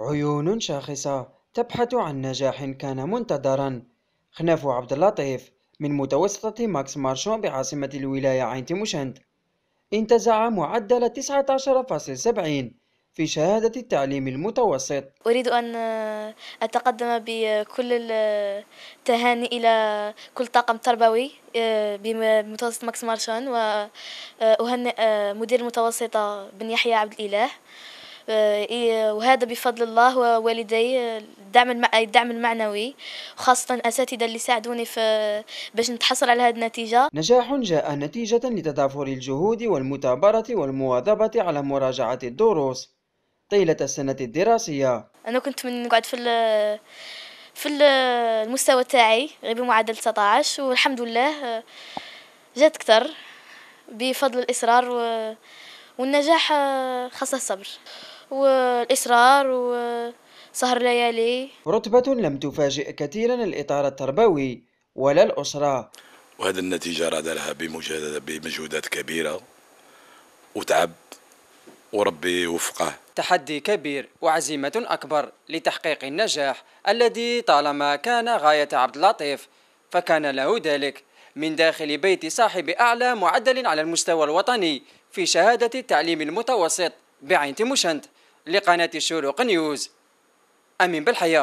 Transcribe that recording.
عيون شاخصة تبحث عن نجاح كان منتظرا خناف عبد اللطيف من متوسطة ماكس مارشون بعاصمة الولاية عين تيموشنت انتزع معدل 19.70 في شهادة التعليم المتوسط أريد أن أتقدم بكل التهاني إلى كل طاقم تربوي آه، بمتوسط ماكس مارشون وأهنئ آه، مدير المتوسطة بن يحيى عبد الإله آه، إيه، وهذا بفضل الله ووالدي الدعم آه، الدعم المعنوي وخاصة الأساتذة اللي ساعدوني في باش نتحصل على هذه النتيجة نجاح جاء نتيجة لتضافر الجهود والمتابرة والمواظبة على مراجعة الدروس طيلة السنة الدراسية أنا كنت من نقعد في في المستوى تاعي غير بمعدل 19 والحمد لله آه، جات أكثر بفضل الإصرار و والنجاح آه، خاصه الصبر والاصرار وسهر ليالي رتبه لم تفاجئ كثيرا الاطار التربوي ولا الاسره وهذا النتيجه راد لها بمجهودات كبيره وتعب وربي وفقه تحدي كبير وعزيمة أكبر لتحقيق النجاح الذي طالما كان غاية عبد اللطيف فكان له ذلك من داخل بيت صاحب أعلى معدل على المستوى الوطني في شهادة التعليم المتوسط بعين تيموشنت لقناة الشروق نيوز أمين بالحياة